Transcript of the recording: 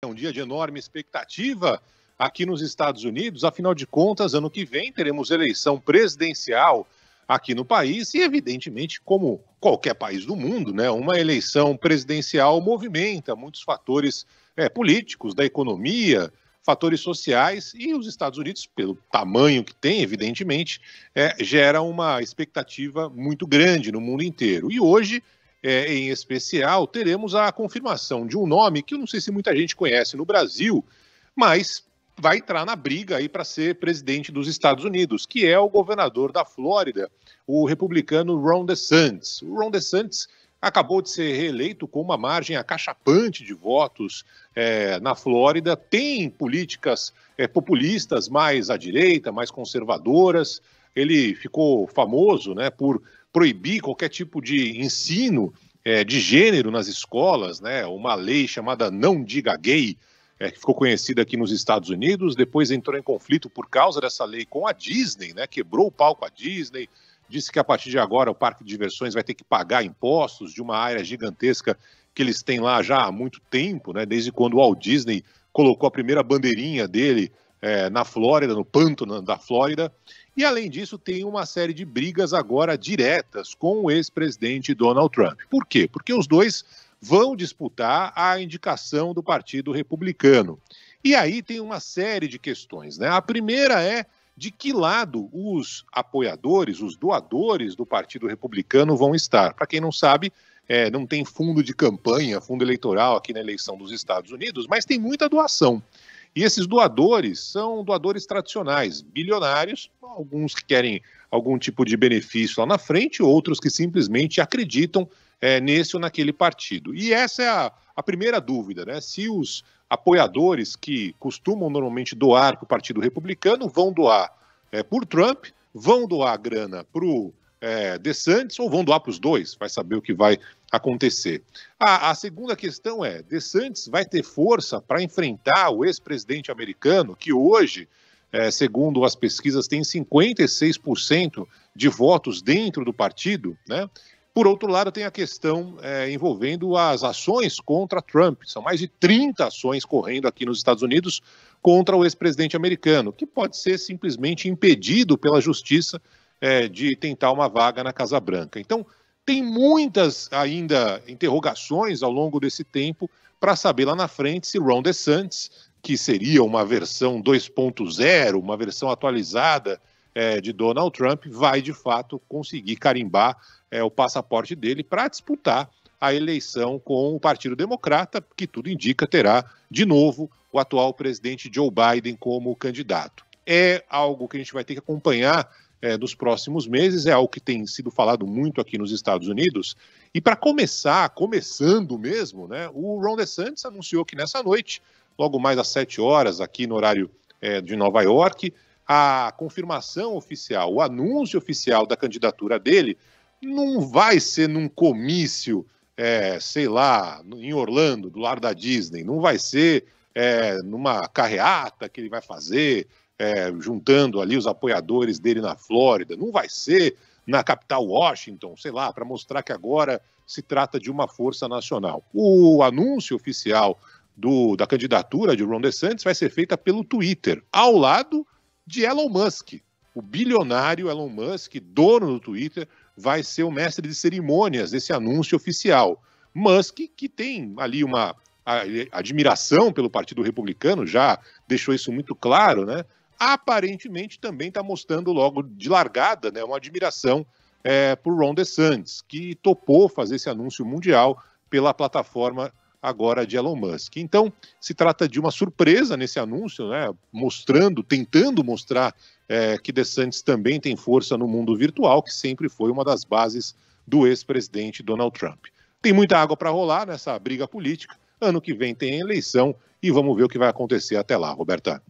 É um dia de enorme expectativa aqui nos Estados Unidos. Afinal de contas, ano que vem teremos eleição presidencial aqui no país e, evidentemente, como qualquer país do mundo, né, uma eleição presidencial movimenta muitos fatores é, políticos, da economia, fatores sociais e os Estados Unidos, pelo tamanho que tem, evidentemente, é, gera uma expectativa muito grande no mundo inteiro. E hoje é, em especial, teremos a confirmação de um nome que eu não sei se muita gente conhece no Brasil, mas vai entrar na briga aí para ser presidente dos Estados Unidos, que é o governador da Flórida, o republicano Ron DeSantis. O Ron DeSantis acabou de ser reeleito com uma margem acachapante de votos é, na Flórida, tem políticas é, populistas mais à direita, mais conservadoras. Ele ficou famoso né, por proibir qualquer tipo de ensino é, de gênero nas escolas, né? Uma lei chamada Não Diga Gay, é, que ficou conhecida aqui nos Estados Unidos, depois entrou em conflito por causa dessa lei com a Disney, né? Quebrou o palco a Disney, disse que a partir de agora o parque de diversões vai ter que pagar impostos de uma área gigantesca que eles têm lá já há muito tempo, né? Desde quando o Walt Disney colocou a primeira bandeirinha dele é, na Flórida, no pântano da Flórida. E além disso, tem uma série de brigas agora diretas com o ex-presidente Donald Trump. Por quê? Porque os dois vão disputar a indicação do Partido Republicano. E aí tem uma série de questões, né? A primeira é de que lado os apoiadores, os doadores do Partido Republicano vão estar. Para quem não sabe, é, não tem fundo de campanha, fundo eleitoral aqui na eleição dos Estados Unidos, mas tem muita doação. E esses doadores são doadores tradicionais, bilionários, alguns que querem algum tipo de benefício lá na frente, outros que simplesmente acreditam é, nesse ou naquele partido. E essa é a, a primeira dúvida, né? Se os apoiadores que costumam normalmente doar para o Partido Republicano vão doar é, por Trump, vão doar grana para o é, DeSantis ou vão doar para os dois? Vai saber o que vai acontecer. Ah, a segunda questão é: DeSantis vai ter força para enfrentar o ex-presidente americano, que hoje, é, segundo as pesquisas, tem 56% de votos dentro do partido, né? Por outro lado, tem a questão é, envolvendo as ações contra Trump. São mais de 30 ações correndo aqui nos Estados Unidos contra o ex-presidente americano, que pode ser simplesmente impedido pela justiça é, de tentar uma vaga na Casa Branca. Então, tem muitas ainda interrogações ao longo desse tempo para saber lá na frente se Ron DeSantis, que seria uma versão 2.0, uma versão atualizada é, de Donald Trump, vai de fato conseguir carimbar é, o passaporte dele para disputar a eleição com o Partido Democrata, que tudo indica terá de novo o atual presidente Joe Biden como candidato. É algo que a gente vai ter que acompanhar é, dos próximos meses, é algo que tem sido falado muito aqui nos Estados Unidos. E para começar, começando mesmo, né, o Ron DeSantis anunciou que nessa noite, logo mais às 7 horas, aqui no horário é, de Nova York, a confirmação oficial, o anúncio oficial da candidatura dele não vai ser num comício, é, sei lá, em Orlando, do lado da Disney, não vai ser é, numa carreata que ele vai fazer, é, juntando ali os apoiadores dele na Flórida. Não vai ser na capital Washington, sei lá, para mostrar que agora se trata de uma força nacional. O anúncio oficial do, da candidatura de Ron DeSantis vai ser feita pelo Twitter, ao lado de Elon Musk. O bilionário Elon Musk, dono do Twitter, vai ser o mestre de cerimônias desse anúncio oficial. Musk, que tem ali uma a, admiração pelo Partido Republicano, já deixou isso muito claro, né? Aparentemente também está mostrando logo de largada né, uma admiração é, por Ron DeSantis, que topou fazer esse anúncio mundial pela plataforma agora de Elon Musk. Então, se trata de uma surpresa nesse anúncio, né, mostrando, tentando mostrar é, que DeSantis também tem força no mundo virtual, que sempre foi uma das bases do ex-presidente Donald Trump. Tem muita água para rolar nessa briga política, Ano que vem tem eleição e vamos ver o que vai acontecer até lá, Roberta.